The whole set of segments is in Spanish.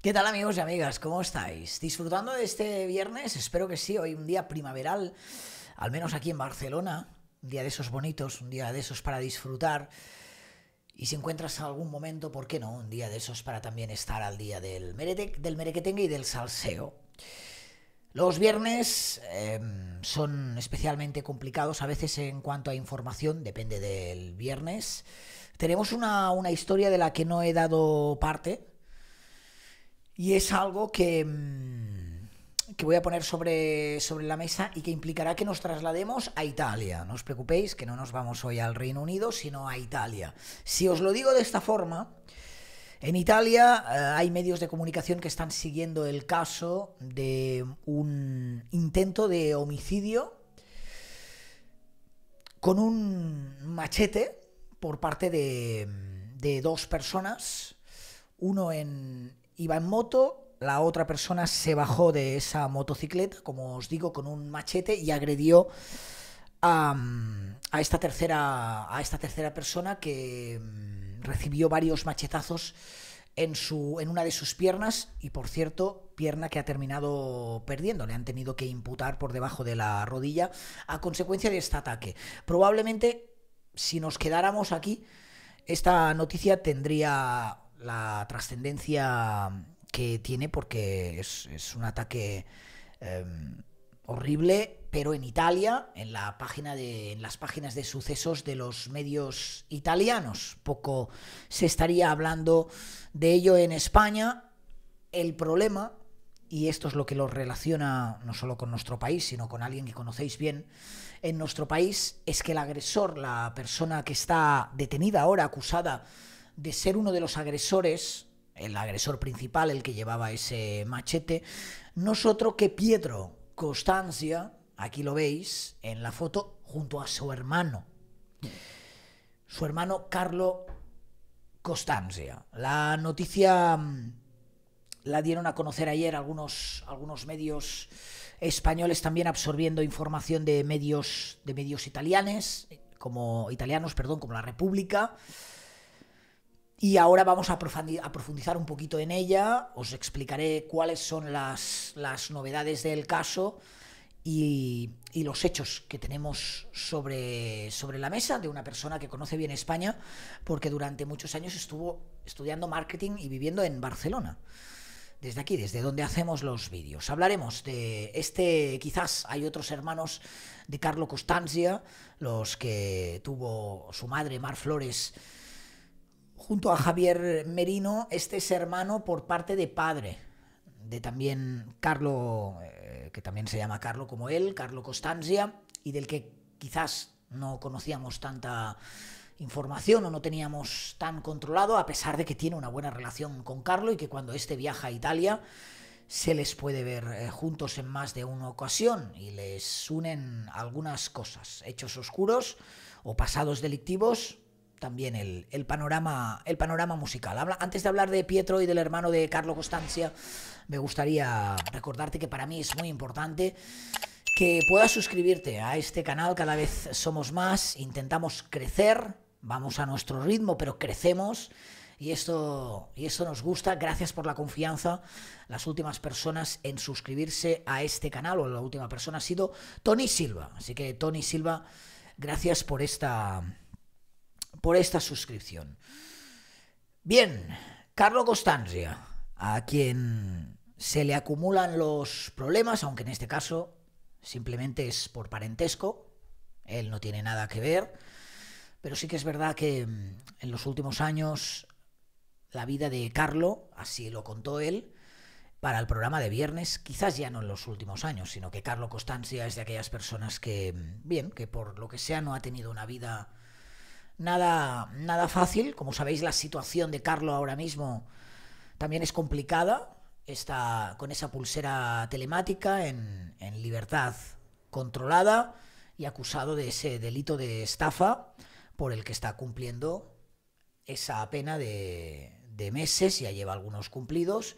¿Qué tal amigos y amigas? ¿Cómo estáis? ¿Disfrutando de este viernes? Espero que sí, hoy un día primaveral, al menos aquí en Barcelona, un día de esos bonitos, un día de esos para disfrutar. Y si encuentras algún momento, ¿por qué no? Un día de esos para también estar al día del, meretec, del merequetengue y del salseo. Los viernes em, son especialmente complicados a veces en cuanto a información, depende del viernes. Tenemos una, una historia de la que no he dado parte, y es algo que, mm, que voy a poner sobre, sobre la mesa y que implicará que nos traslademos a Italia. No os preocupéis que no nos vamos hoy al Reino Unido, sino a Italia. Si os lo digo de esta forma, en Italia eh, hay medios de comunicación que están siguiendo el caso de un intento de homicidio con un machete por parte de, de dos personas, uno en, iba en moto, la otra persona se bajó de esa motocicleta, como os digo, con un machete y agredió a, mm, esta, tercera, a esta tercera persona que mm, recibió varios machetazos en, su, en una de sus piernas y, por cierto, pierna que ha terminado perdiendo. Le han tenido que imputar por debajo de la rodilla a consecuencia de este ataque. Probablemente, si nos quedáramos aquí, esta noticia tendría la trascendencia que tiene porque es, un ataque em, horrible, pero en Italia, en, la página de, en las páginas de sucesos de los medios italianos. Poco se estaría hablando de ello en España. El problema, y esto es lo que lo relaciona no solo con nuestro país, sino con alguien que conocéis bien, en nuestro país es que el agresor, la persona que está detenida ahora, acusada, de ser uno de los agresores, el agresor principal, el que llevaba ese machete, no es otro que Pietro Costancia aquí lo veis en la foto, junto a su hermano. Su hermano Carlo Costancia La noticia mm, la dieron a conocer ayer algunos, algunos medios españoles también absorbiendo información de medios de medios italianes como italianos perdón como la República y ahora vamos a profundizar un poquito en ella, os explicaré cuáles son las, novedades del caso y, los hechos que tenemos sobre, sobre la mesa de una persona que conoce bien España, porque durante muchos años estuvo estudiando marketing y viviendo en Barcelona. Desde aquí, desde donde hacemos los vídeos. Hablaremos de este, quizás hay otros hermanos de Carlo Costanzia, los que tuvo su madre, Mar Flores, junto a Javier Merino, este es hermano por parte de padre, de también Carlo, eh, que también se llama Carlo como él, Carlo Costanzia, y del que quizás no conocíamos tanta información o no teníamos tan controlado, a pesar de que tiene una buena relación con Carlo y que cuando este viaja a Italia se les puede ver eh, juntos en más de una ocasión y les unen algunas cosas, hechos oscuros o pasados delictivos también el, panorama, el panorama musical. Habla, antes de hablar de Pietro y del hermano de Carlo Costancia, me gustaría recordarte que para mí es muy importante que puedas suscribirte a este canal. Cada vez somos más, intentamos crecer, vamos a nuestro ritmo, pero crecemos. Y esto, y esto nos gusta. Gracias por la confianza. Las últimas personas en suscribirse a este canal, o la última persona ha sido Tony Silva. Así que Tony Silva, gracias por esta por esta suscripción. Bien, Carlo Costanzia, a quien se le acumulan los problemas, aunque en este caso simplemente es por parentesco, él no tiene nada que ver, pero sí que es verdad que mm, en los últimos años la vida de Carlo, así lo contó él, para el programa de viernes, quizás ya no en los últimos años, sino que Carlo Costanzia es de aquellas personas que, mm, bien, que por lo que sea no ha tenido una vida nada, nada fácil. Como sabéis, la situación de Carlo ahora mismo también es complicada. Está con esa pulsera telemática en, libertad controlada y acusado de ese delito de estafa por el que está cumpliendo esa pena de, meses, ya lleva algunos cumplidos,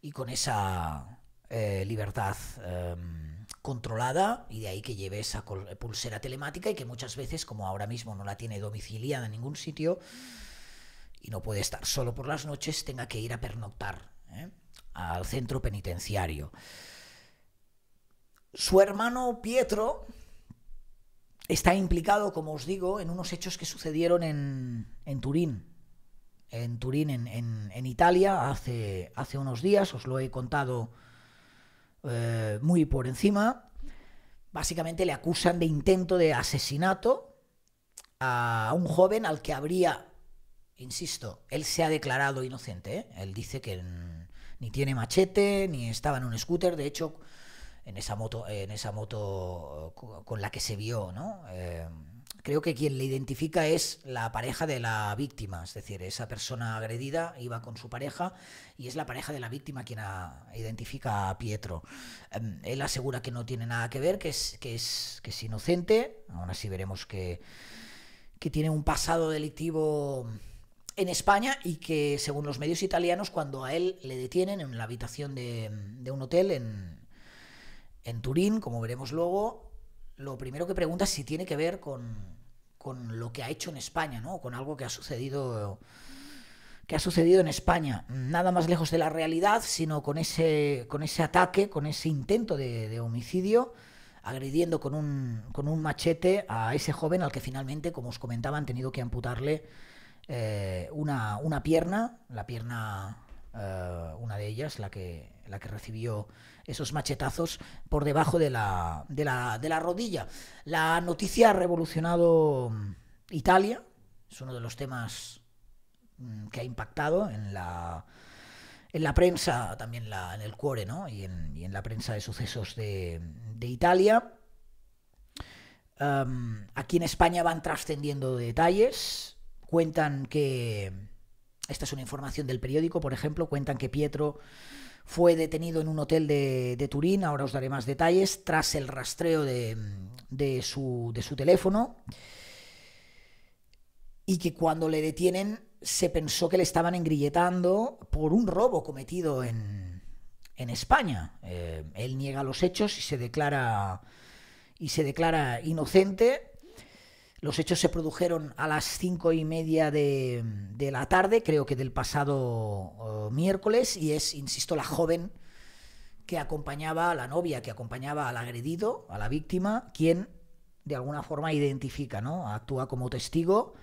y con esa eh, libertad. Em, controlada y de ahí que lleve esa pulsera telemática y que muchas veces, como ahora mismo no la tiene domiciliada en ningún sitio y no puede estar solo por las noches, tenga que ir a pernoctar ¿eh? al centro penitenciario. Su hermano Pietro está implicado, como os digo, en unos hechos que sucedieron en, Turín, en Turín, en, Italia, hace, hace unos días, os lo he contado eh, muy por encima. Básicamente le acusan de intento de asesinato a un joven al que habría, insisto, él se ha declarado inocente. ¿eh? Él dice que ni tiene machete, ni estaba en un scooter. De hecho, en esa moto, en esa moto eh, con la que se vio, ¿no? creo que quien le identifica es la pareja de la víctima, es decir, esa persona agredida iba con su pareja y es la pareja de la víctima quien identifica a Pietro. Em, él asegura que no tiene nada que ver, que es, es, inocente, aún así veremos que, que tiene un pasado delictivo en España y que según los medios italianos cuando a él le detienen en la habitación de, de un hotel en, en Turín, como veremos luego, lo primero que pregunta es si tiene que ver con, lo que ha hecho en España, ¿no? Con algo que ha sucedido que ha sucedido en España, nada más lejos de la realidad, sino con ese, con ese ataque, con ese intento de, homicidio, agrediendo con un, con un, machete a ese joven al que finalmente, como os comentaba, han tenido que amputarle eh, una, pierna, la pierna, eh, una de ellas, la que, la que recibió esos machetazos por debajo de la, rodilla. La noticia ha revolucionado Italia, es uno de los temas mm, que ha impactado en la, en la prensa, también en el cuore, ¿no? Y en, la prensa de sucesos de, Italia. aquí en España van trascendiendo detalles. Cuentan que. Esta es una información del periódico, por ejemplo. Cuentan que Pietro fue detenido en un hotel de, Turín, ahora os daré más detalles, tras el rastreo de, de, su, teléfono. Y que cuando le detienen se pensó que le estaban engrilletando por un robo cometido en, en España. Eh, él niega los hechos y se declara y se declara inocente los hechos se produjeron a las cinco y media de, la tarde, creo que del pasado oh, miércoles, y es, insisto, la joven que acompañaba a la novia, que acompañaba al agredido, a la víctima, quien de alguna forma identifica, ¿no? Actúa como testigo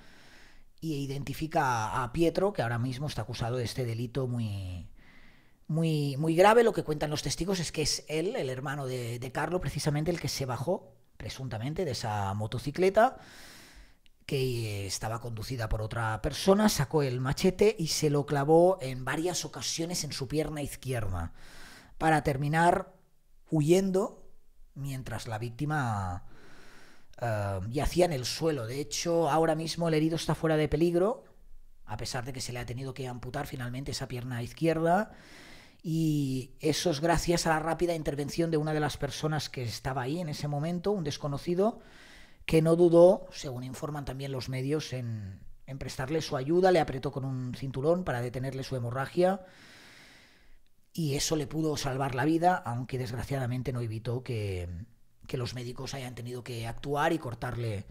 y identifica a Pietro, que ahora mismo está acusado de este delito muy, muy, muy grave. Lo que cuentan los testigos es que es él, el hermano de, de Carlo, precisamente el que se bajó presuntamente de esa motocicleta que estaba conducida por otra persona, sacó el machete y se lo clavó en varias ocasiones en su pierna izquierda, para terminar huyendo mientras la víctima eh, yacía en el suelo. De hecho, ahora mismo el herido está fuera de peligro, a pesar de que se le ha tenido que amputar finalmente esa pierna izquierda y eso es gracias a la rápida intervención de una de las personas que estaba ahí en ese momento, un desconocido, que no dudó, según informan también los medios, en, prestarle su ayuda, le apretó con un cinturón para detenerle su hemorragia y eso le pudo salvar la vida, aunque desgraciadamente no evitó que, que los médicos hayan tenido que actuar y cortarle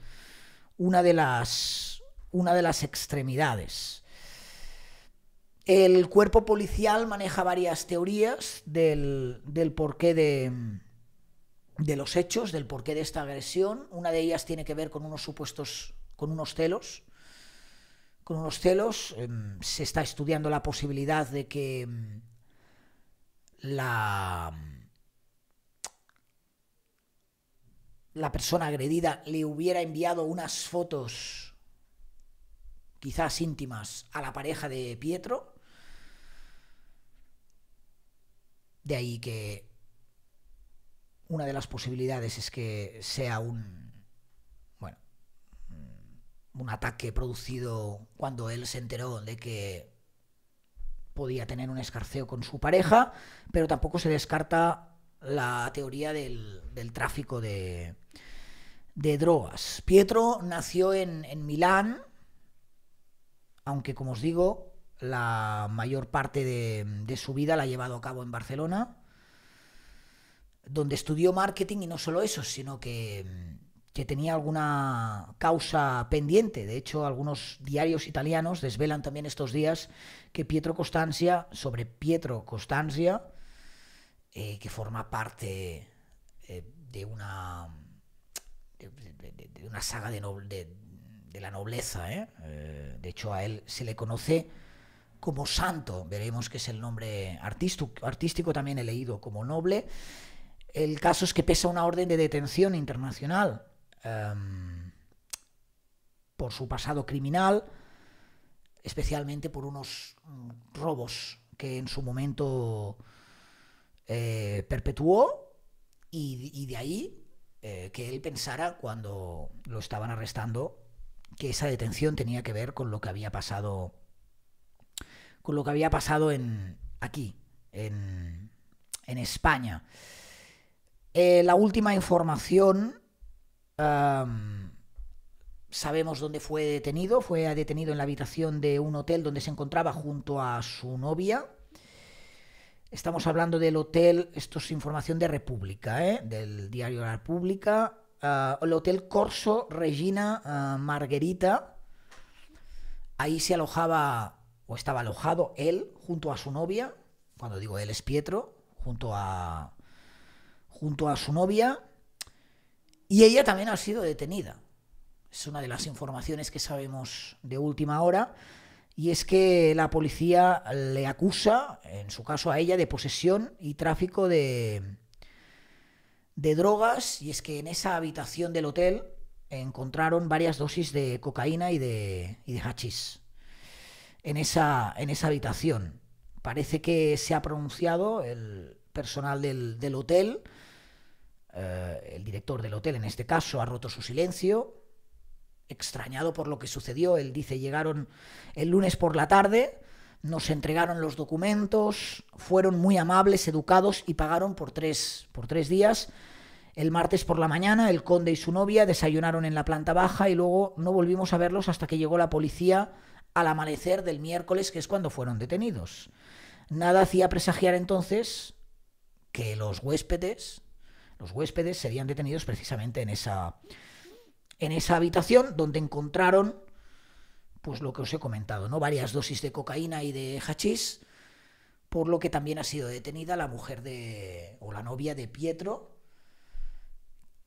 una de las, una de las extremidades. El cuerpo policial maneja varias teorías del, porqué de, los hechos, del porqué de esta agresión. Una de ellas tiene que ver con unos supuestos, con unos celos. Con unos celos em, se está estudiando la posibilidad de que em, la, la persona agredida le hubiera enviado unas fotos quizás íntimas a la pareja de Pietro De ahí que una de las posibilidades es que sea un, bueno, mm, un ataque producido cuando él se enteró de que podía tener un escarceo con su pareja, pero tampoco se descarta la teoría del, tráfico de, drogas. Pietro nació en Milán, aunque como os digo, la mayor parte de, su vida la ha llevado a cabo en Barcelona, donde estudió marketing y no solo eso, sino que, tenía alguna causa pendiente. De hecho, algunos diarios italianos desvelan también estos días que Pietro Costanzia sobre Pietro Costanzia eh, que forma parte eh, de una de, una saga de, la nobleza. ¿eh? de hecho, a él se le conoce como santo, veremos que es el nombre artístico, artístico también he leído, como noble. El caso es que pesa una orden de detención internacional em, por su pasado criminal, especialmente por unos mm, robos que en su momento eh, perpetuó y, de ahí eh, que él pensara cuando lo estaban arrestando que esa detención tenía que ver con lo que había pasado con lo que había pasado en, aquí, en, España. Eh, la última información, sabemos dónde fue detenido, fue detenido en la habitación de un hotel donde se encontraba junto a su novia. Estamos hablando del hotel, esto es información de República, eh, del diario La República, ah, el Hotel Corso Regina ah, Marguerita. Ahí se alojaba o estaba alojado él junto a su novia, cuando digo él es Pietro, junto a, junto a su novia, y ella también ha sido detenida. Es una de las informaciones que sabemos de última hora, y es que la policía le acusa, en su caso a ella, de posesión y tráfico de, de drogas, y es que en esa habitación del hotel encontraron varias dosis de cocaína y de, y de hachís en esa, en esa habitación. Parece que se ha pronunciado el personal del, hotel, eh, el director del hotel en este caso ha roto su silencio, extrañado por lo que sucedió, él dice llegaron el lunes por la tarde, nos entregaron los documentos, fueron muy amables, educados y pagaron por por tres días. El martes por la mañana el conde y su novia desayunaron en la planta baja y luego no volvimos a verlos hasta que llegó la policía al amanecer del miércoles, que es cuando fueron detenidos. Nada hacía presagiar entonces que los huéspedes, los huéspedes serían detenidos precisamente en esa, en esa habitación donde encontraron pues lo que os he comentado, ¿no? Varias dosis de cocaína y de hachís, por lo que también ha sido detenida la mujer de o la novia de Pietro,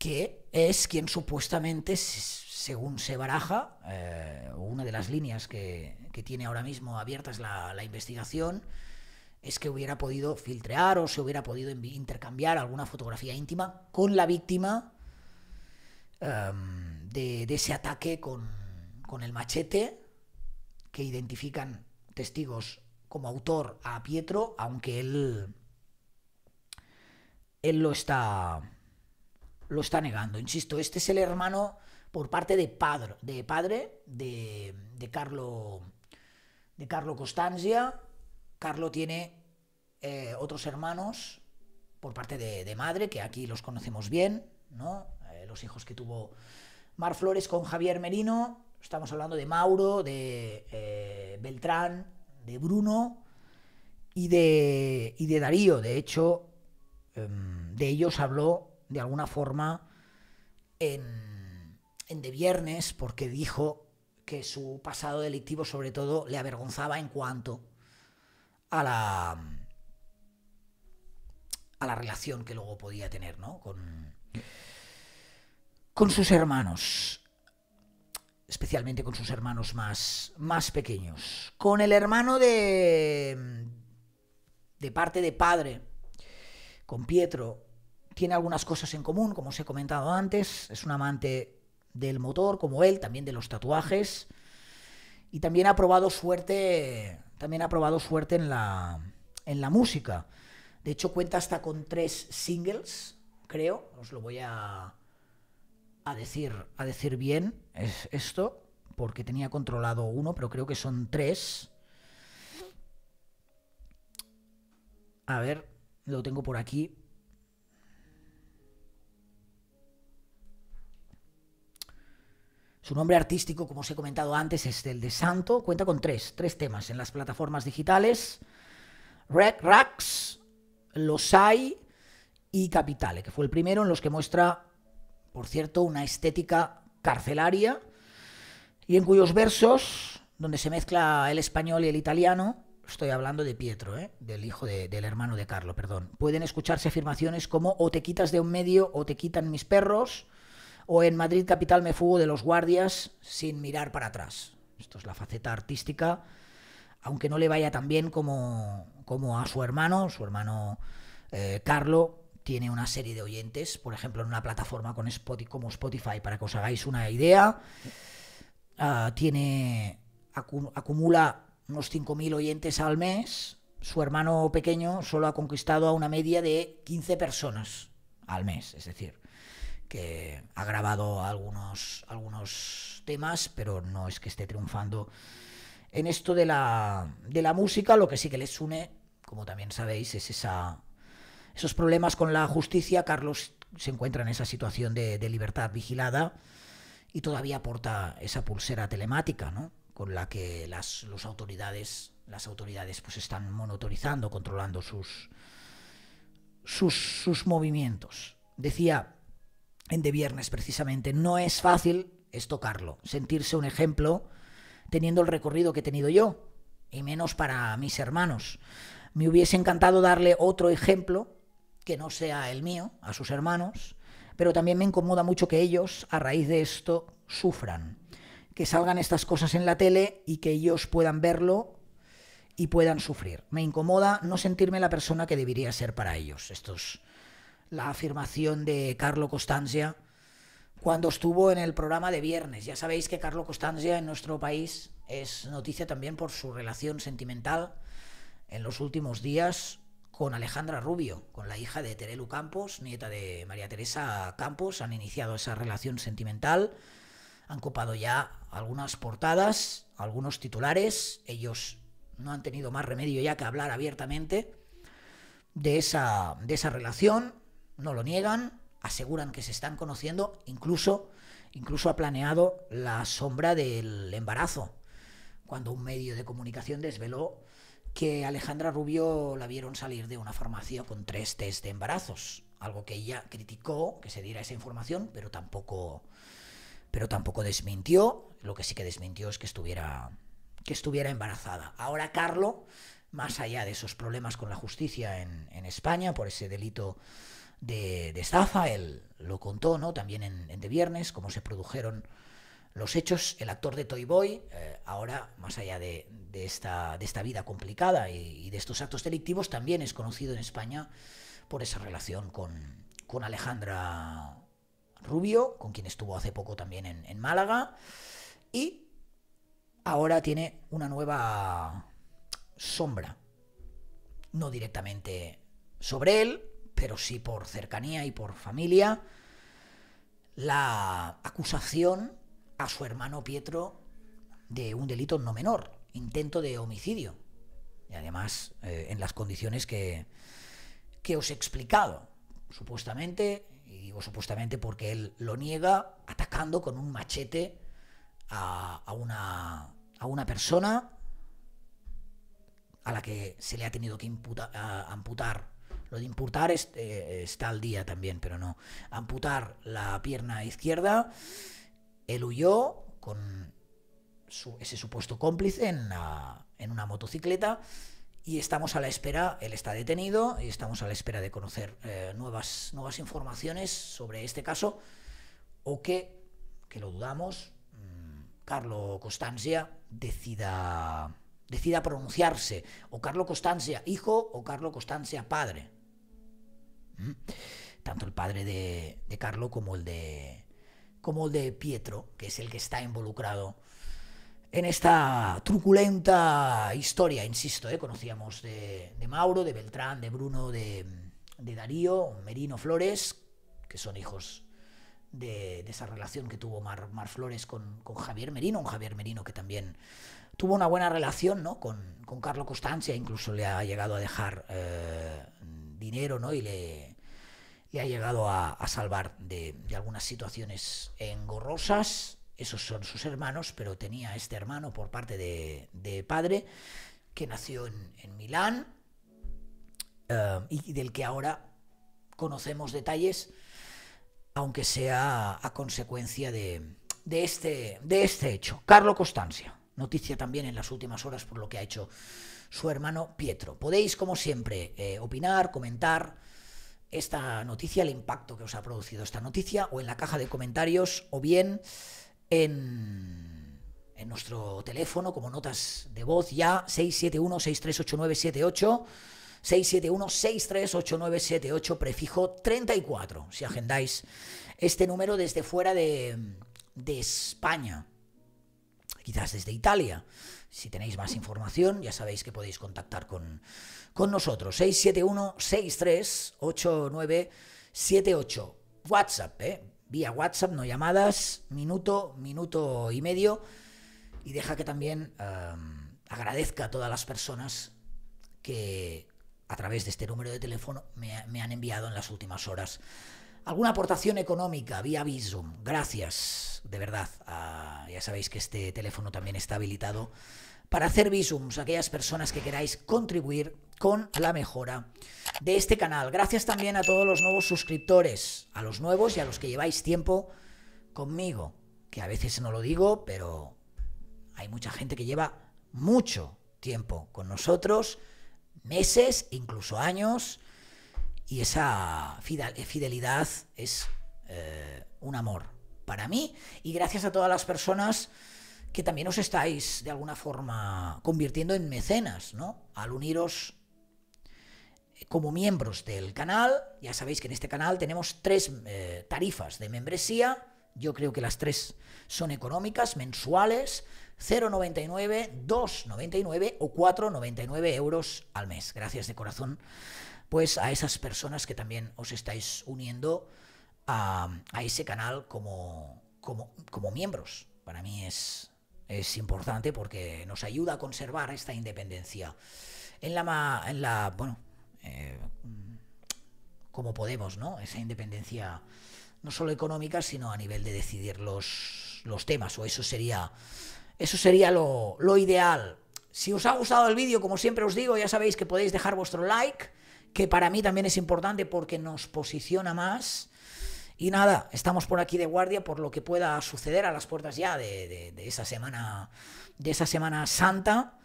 que es quien supuestamente, según se baraja, eh, una de las líneas que, tiene ahora mismo abiertas la, la investigación, es que hubiera podido filtrear o se hubiera podido intercambiar alguna fotografía íntima con la víctima em, de, ese ataque con, con, el machete que identifican testigos como autor a Pietro, aunque él, él lo está lo está negando. Insisto, este es el hermano por parte de padre de, padre de, de Carlo, de Carlo Costanzia. Carlo tiene eh, otros hermanos por parte de, madre, que aquí los conocemos bien, ¿no? Eh, los hijos que tuvo Mar Flores con Javier Merino. Estamos hablando de Mauro, de eh, Beltrán, de Bruno y de, y de Darío. De hecho, em, de ellos habló de alguna forma en, De Viernes porque dijo que su pasado delictivo sobre todo le avergonzaba en cuanto a la a la relación que luego podía tener ¿no? con, con sus hermanos, especialmente con sus hermanos más, más pequeños. Con el hermano de, de parte de padre, con Pietro, tiene algunas cosas en común, como os he comentado antes, es un amante del motor, como él, también de los tatuajes, y también ha probado suerte, también ha probado suerte en la, en la música. De hecho, cuenta hasta con tres singles, creo, os lo voy a, a, decir, a decir bien, es esto, porque tenía controlado uno, pero creo que son tres. A ver, lo tengo por aquí. Su nombre artístico, como os he comentado antes, es el de Santo. Cuenta con tres, temas en las plataformas digitales. Red Racks, Los Hay y Capitale, que fue el primero en los que muestra, por cierto, una estética carcelaria y en cuyos versos, donde se mezcla el español y el italiano, estoy hablando de Pietro, ¿eh? del hijo del hermano de Carlo, perdón, pueden escucharse afirmaciones como o te quitas de un medio o te quitan mis perros, o en Madrid Capital me fugo de los guardias sin mirar para atrás. Esto es la faceta artística, aunque no le vaya tan bien como, como a su hermano. Su hermano eh, Carlo tiene una serie de oyentes, por ejemplo, en una plataforma con como Spotify, para que os hagáis una idea. Ah, tiene acumula unos 5.000 oyentes al mes. Su hermano pequeño solo ha conquistado a una media de 15 personas al mes, es decir, que ha grabado algunos, algunos temas, pero no es que esté triunfando en esto de la, música. Lo que sí que les une, como también sabéis, es esa, esos problemas con la justicia. Carlos se encuentra en esa situación de, libertad vigilada y todavía aporta esa pulsera telemática, ¿no? con la que las autoridades las autoridades pues están monitorizando, controlando sus sus, sus movimientos. Decía en de viernes precisamente. No es fácil, es tocarlo, sentirse un ejemplo teniendo el recorrido que he tenido yo, y menos para mis hermanos. Me hubiese encantado darle otro ejemplo que no sea el mío a sus hermanos, pero también me incomoda mucho que ellos, a raíz de esto, sufran. Que salgan estas cosas en la tele y que ellos puedan verlo y puedan sufrir. Me incomoda no sentirme la persona que debería ser para ellos. Estos la afirmación de Carlo Costanzia cuando estuvo en el programa de viernes. Ya sabéis que Carlo Costanzia en nuestro país es noticia también por su relación sentimental en los últimos días con Alejandra Rubio, con la hija de Terelu Campos, nieta de María Teresa Campos. Han iniciado esa relación sentimental, han copado ya algunas portadas, algunos titulares. Ellos no han tenido más remedio ya que hablar abiertamente de esa, de esa relación no lo niegan, aseguran que se están conociendo, incluso, incluso ha planeado la sombra del embarazo, cuando un medio de comunicación desveló que Alejandra Rubio la vieron salir de una farmacia con tres test de embarazos, algo que ella criticó que se diera esa información, pero tampoco, pero tampoco desmintió. Lo que sí que desmintió es que estuviera, que estuviera embarazada. Ahora Carlo, más allá de esos problemas con la justicia en, en España por ese delito de, estafa. Él lo contó ¿no? también en, De Viernes, cómo se produjeron los hechos. El actor de Toy Boy, eh, ahora, más allá de, esta, de esta vida complicada y, de estos actos delictivos, también es conocido en España por esa relación con, Alejandra Rubio, con quien estuvo hace poco también en Málaga. Y ahora tiene una nueva sombra. No directamente sobre él, pero sí por cercanía y por familia, la acusación a su hermano Pietro de un delito no menor, intento de homicidio. Y además eh, en las condiciones que, os he explicado, supuestamente, y digo supuestamente porque él lo niega, atacando con un machete a, una, persona a la que se le ha tenido que amputar lo de imputar eh, está al día también, pero no. Amputar la pierna izquierda, él huyó con ese supuesto cómplice en, una motocicleta y estamos a la espera, él está detenido y estamos a la espera de conocer eh, nuevas, informaciones sobre este caso o que, que lo dudamos, Carlos mm, Carlo Costanzia decida, decida pronunciarse, o Carlo Constancia, hijo o Carlo Constancia padre. Tanto el padre de, de Carlo como el de, como el de Pietro, que es el que está involucrado en esta truculenta historia, insisto, ¿eh? conocíamos de, Mauro, de Beltrán, de Bruno, de, Darío, Merino Flores, que son hijos de, esa relación que tuvo Mar, Flores con, Javier Merino, un Javier Merino que también tuvo una buena relación con, con Carlo Costancia, incluso le ha llegado a dejar eh, dinero ¿no? y le, y ha llegado a, salvar de, algunas situaciones engorrosas. Esos son sus hermanos, pero tenía este hermano por parte de, padre que nació en, Milán eh, y del que ahora conocemos detalles, aunque sea a consecuencia de, este, de este hecho. Carlo Constancia, noticia también en las últimas horas por lo que ha hecho su hermano Pietro. Podéis, como siempre, eh, opinar, comentar esta noticia, el impacto que os ha producido esta noticia, o en la caja de comentarios, o bien en, en nuestro teléfono, como notas de voz ya, 671-638978. 671-638978, prefijo 34, si agendáis este número desde fuera de, de España, quizás desde Italia. Si tenéis más información, ya sabéis que podéis contactar con, con nosotros. 671 78 WhatsApp, ¿eh? Vía WhatsApp, no llamadas, minuto, minuto y medio. Y deja que también agradezca a todas las personas que a través de este número de teléfono me, han enviado en las últimas horas alguna aportación económica vía Visum. Gracias, de verdad. ya sabéis que este teléfono también está habilitado para hacer Visums. Aquellas personas que queráis contribuir con la mejora de este canal. Gracias también a todos los nuevos suscriptores, a los nuevos y a los que lleváis tiempo conmigo, que a veces no lo digo, pero hay mucha gente que lleva mucho tiempo con nosotros, meses, incluso años, y esa fidelidad es eh, un amor para mí y gracias a todas las personas que también os estáis de alguna forma convirtiendo en mecenas, ¿no? Al uniros como miembros del canal, ya sabéis que en este canal tenemos tres eh, tarifas de membresía, yo creo que las tres son económicas, mensuales, 0,99, 2,99 o 4,99 euros al mes. Gracias de corazón pues a esas personas que también os estáis uniendo a, ese canal como, como, como miembros. Para mí es, es importante porque nos ayuda a conservar esta independencia. En la, en la bueno, eh, como podemos, ¿no? Esa independencia no solo económica, sino a nivel de decidir los, los temas, o eso sería, eso sería lo, ideal. Si os ha gustado el vídeo, como siempre os digo, ya sabéis que podéis dejar vuestro like, que para mí también es importante porque nos posiciona más. Y nada, estamos por aquí de guardia por lo que pueda suceder a las puertas ya de, esa semana. De esa semana santa.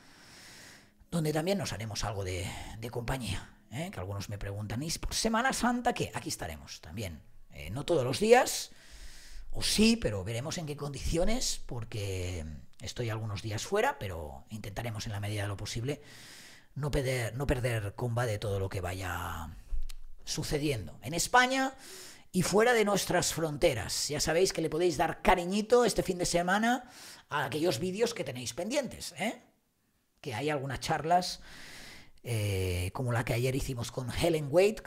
Donde también nos haremos algo de compañía. ¿eh? que algunos me preguntan, ¿y por Semana Santa qué? Aquí estaremos también. Eh, no todos los días, o sí, pero veremos en qué condiciones, porque estoy algunos días fuera, pero intentaremos en la medida de lo posible no perder, no perder comba de todo lo que vaya sucediendo en España y fuera de nuestras fronteras. Ya sabéis que le podéis dar cariñito este fin de semana a aquellos vídeos que tenéis pendientes, ¿eh? que hay algunas charlas eh, como la que ayer hicimos con Helen Wake,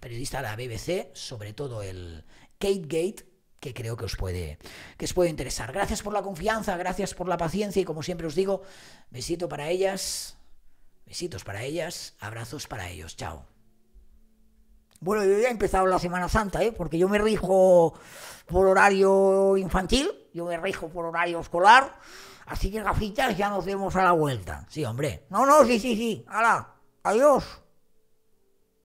periodista de la BBC, sobre todo el Kate Gate, que creo que os, puede, que os puede interesar. Gracias por la confianza, gracias por la paciencia y como siempre os digo, besito para ellas, besitos para ellas, abrazos para ellos, chao. Bueno, yo ya he empezado la Semana Santa, ¿eh? porque yo me rijo por horario infantil, yo me rijo por horario escolar. Así que gafitas ya nos vemos a la vuelta. Sí, hombre. No, no, sí, sí, sí. Hala, adiós.